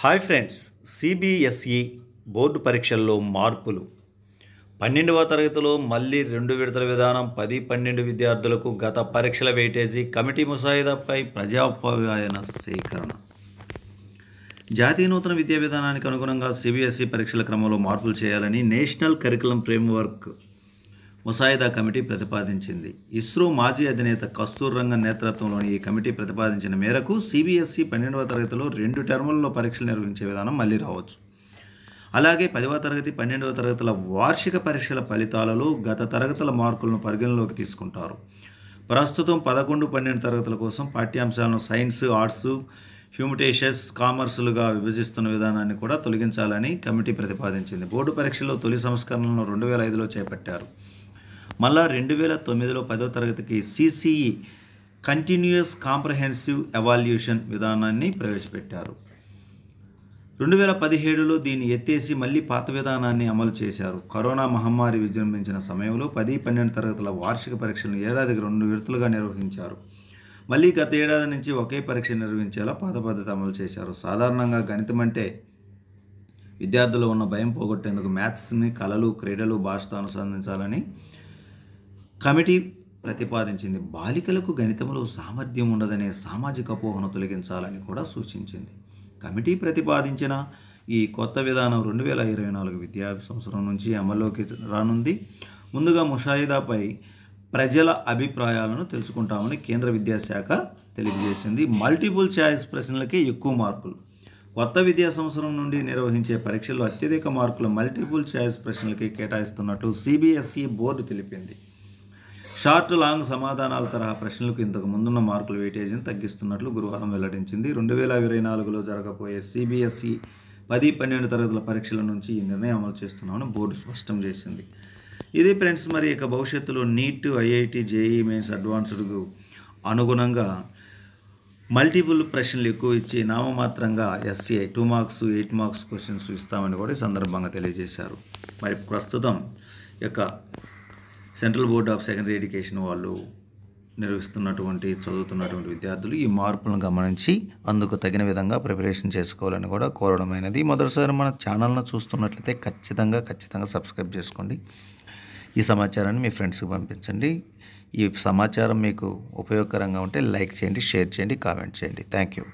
hi friends CBSE board పరీక్షల్లో మార్పులు పన్నెండవ తరగతిలో మళ్ళీ రెండు విడతల విధానం పది పన్నెండు విద్యార్థులకు గత పరీక్షల వెయిటేజీ కమిటీ ముసాయిదాపై ప్రజాపాయన సేకరణ జాతీయ నూతన విద్యా విధానానికి అనుగుణంగా సిబిఎస్ఈ పరీక్షల క్రమంలో మార్పులు చేయాలని నేషనల్ కరికులం ఫ్రేమ్వర్క్ ముసాయిదా కమిటీ ప్రతిపాదించింది ఇస్రో మాజీ అధినేత కస్తూర్ రంగన్ నేతృత్వంలోని ఈ కమిటీ ప్రతిపాదించిన మేరకు సిబిఎస్ఈ పన్నెండవ తరగతిలో రెండు టర్ములలో పరీక్షలు నిర్వహించే విధానం మళ్ళీ రావచ్చు అలాగే పదవ తరగతి పన్నెండవ తరగతుల వార్షిక పరీక్షల ఫలితాలలో గత తరగతుల మార్కులను పరిగణలోకి తీసుకుంటారు ప్రస్తుతం పదకొండు పన్నెండు తరగతుల కోసం పాఠ్యాంశాలను సైన్స్ ఆర్ట్స్ హ్యూమిటేషియస్ కామర్సులుగా విభజిస్తున్న విధానాన్ని కూడా తొలగించాలని కమిటీ ప్రతిపాదించింది బోర్డు పరీక్షల్లో తొలి సంస్కరణలను రెండు వేల ఐదులో చేపట్టారు మళ్ళా రెండు వేల తొమ్మిదిలో పదో తరగతికి సిసిఈ కంటిన్యూస్ కాంప్రహెన్సివ్ ఎవాల్యూషన్ విధానాన్ని ప్రవేశపెట్టారు రెండు వేల పదిహేడులో దీన్ని ఎత్తేసి మళ్ళీ పాత విధానాన్ని అమలు చేశారు కరోనా మహమ్మారి విజృంభించిన సమయంలో పది పన్నెండు తరగతుల వార్షిక పరీక్షలను ఏడాదికి రెండు విడతలుగా నిర్వహించారు మళ్ళీ గత ఏడాది నుంచి ఒకే పరీక్ష నిర్వహించేలా పాత పద్ధతి అమలు చేశారు సాధారణంగా గణితం అంటే విద్యార్థులు ఉన్న భయం పోగొట్టేందుకు మ్యాథ్స్ని కళలు క్రీడలు భాషతో అనుసంధించాలని కమిటీ ప్రతిపాదించింది బాలికలకు గణితంలో సామర్థ్యం ఉండదనే సామాజిక పోహను తొలగించాలని కూడా సూచించింది కమిటీ ప్రతిపాదించిన ఈ కొత్త విధానం రెండు వేల ఇరవై నాలుగు విద్యా సంవత్సరం నుంచి అమల్లోకి రానుంది ముందుగా ముషాయిదాపై ప్రజల అభిప్రాయాలను తెలుసుకుంటామని కేంద్ర విద్యాశాఖ తెలియజేసింది మల్టిపుల్ ఛాయిస్ ప్రశ్నలకే ఎక్కువ మార్కులు కొత్త విద్యా సంవత్సరం నుండి నిర్వహించే పరీక్షల్లో అత్యధిక మార్కులు మల్టిపుల్ ఛాయిస్ ప్రశ్నలకే కేటాయిస్తున్నట్టు సిబిఎస్ఈ బోర్డు తెలిపింది షార్ట్ లాంగ్ సమాధానాల తరహా ప్రశ్నలకు ఇంతకు ముందున్న మార్కుల వెయిటేజీని తగ్గిస్తున్నట్లు గురువారం వెల్లడించింది రెండు వేల ఇరవై నాలుగులో జరగబోయే సిబిఎస్ఈ పది పన్నెండు తరగతుల పరీక్షల నుంచి ఈ నిర్ణయం అమలు చేస్తున్నామని బోర్డు స్పష్టం చేసింది ఇది ఫ్రెండ్స్ మరి ఇక భవిష్యత్తులో నీట్ ఐఐటి జేఈ మెయిన్స్ అడ్వాన్స్డ్కు అనుగుణంగా మల్టిపుల్ ప్రశ్నలు ఎక్కువ ఇచ్చి నామమాత్రంగా ఎస్సీఐ two marks eight marks questions ఇస్తామని కూడా ఈ సందర్భంగా తెలియజేశారు మరి ప్రస్తుతం యొక్క central board of secondary education వాళ్ళు నిర్వహిస్తున్నటువంటి చదువుతున్నటువంటి విద్యార్థులు ఈ మార్పులను గమనించి అందుకు తగిన విధంగా ప్రిపరేషన్ చేసుకోవాలని కూడా కోరడమైనది మొదటిసారి మన ఛానల్ను చూస్తున్నట్లయితే ఖచ్చితంగా ఖచ్చితంగా సబ్స్క్రైబ్ చేసుకోండి ఈ సమాచారాన్ని మీ ఫ్రెండ్స్కి పంపించండి ఈ సమాచారం మీకు ఉపయోగకరంగా ఉంటే లైక్ చేయండి షేర్ చేయండి కామెంట్ చేయండి థ్యాంక్ యూ